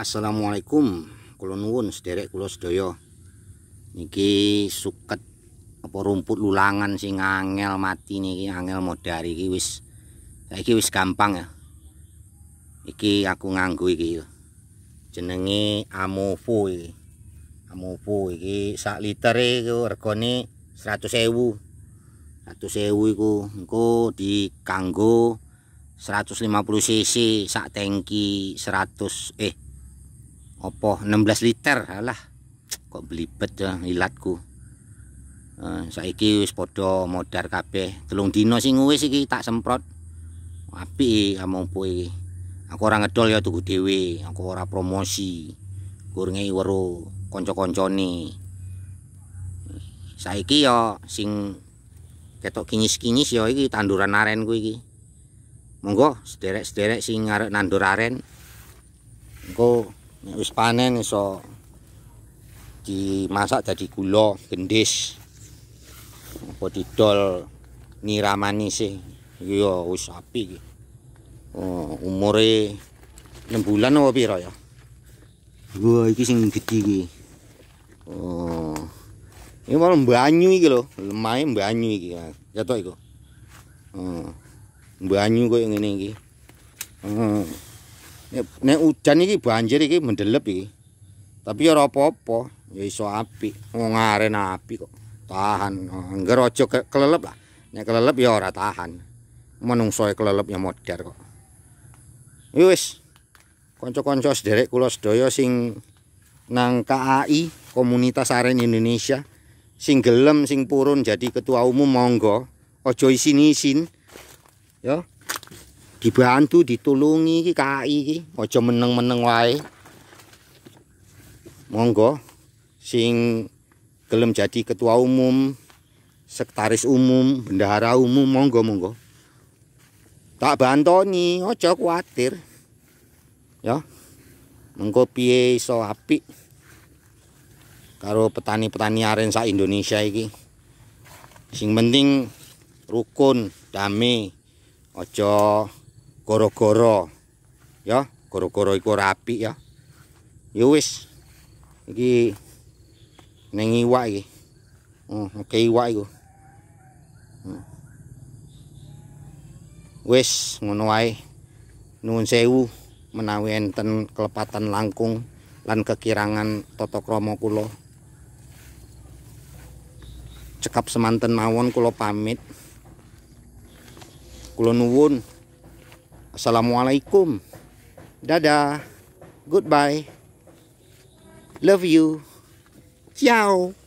Assalamualaikum kulonwun sederek kulos doyo niki suket apa rumput lulangan sing angel mati niki angel modari iki wis iki wis gampang ya iki aku nganggu iki jenengi amofo iki. amofo iki sak liter e iki regone 100 ewu 100 ewu iku engko di 150 cc sak tangki 100 eh opo 16 liter alah kok belibet ya ilatku uh, eh, saiki wis podo modar kabeh telung dino sing wis iki tak semprot api ngomong pui aku orang ngedol ya tuku dewe aku orang promosi kurangnya waru konco-konco saiki ya sing ketok kinyis-kinyis ya iki tanduran aren ku iki monggo sederek-sederek sing ngarek nandur aren engko wis panen iso dimasak jadi gula gendis. Apa didol niramani sih. Ya, wis api iki. Oh, umure 6 bulan apa piro ya? Gua iki sing gede iki. Oh. Ini malah banyu iki lho, lemahe banyu iki. Ya to iku. Oh. Banyu koyo ngene iki. Oh. Nek udan iki banjir iki mendelep iki. Tapi ya ora apa-apa, ya iso apik. Wong aren apik kok. Tahan. Engger aja kelelep lah. Nek kelelep ya ora tahan. Menungsoe kelelep ya modar kok. Ya wis. Kanca-kanca sederek kula sedaya sing nang KAI Komunitas Aren Indonesia sing gelem sing purun jadi ketua umum monggo. Aja isin-isin. Ya. dibantu ditulungi iki KAI iki aja meneng-meneng wae monggo sing gelem jadi ketua umum sekretaris umum bendahara umum monggo monggo tak bantoni aja kuatir ya monggo piye iso apik karo petani-petani aren sak Indonesia iki sing penting rukun damai aja goro-goro ya goro-goro iku rapi ya ya wis iki ning iwak iki oh hmm, oke iwak iku hmm. wis ngono wae nuwun sewu menawi enten kelepatan langkung lan kekirangan tata krama kula cekap semanten mawon kula pamit kula nuwun Assalamualaikum. Dadah. Goodbye. Love you. Ciao.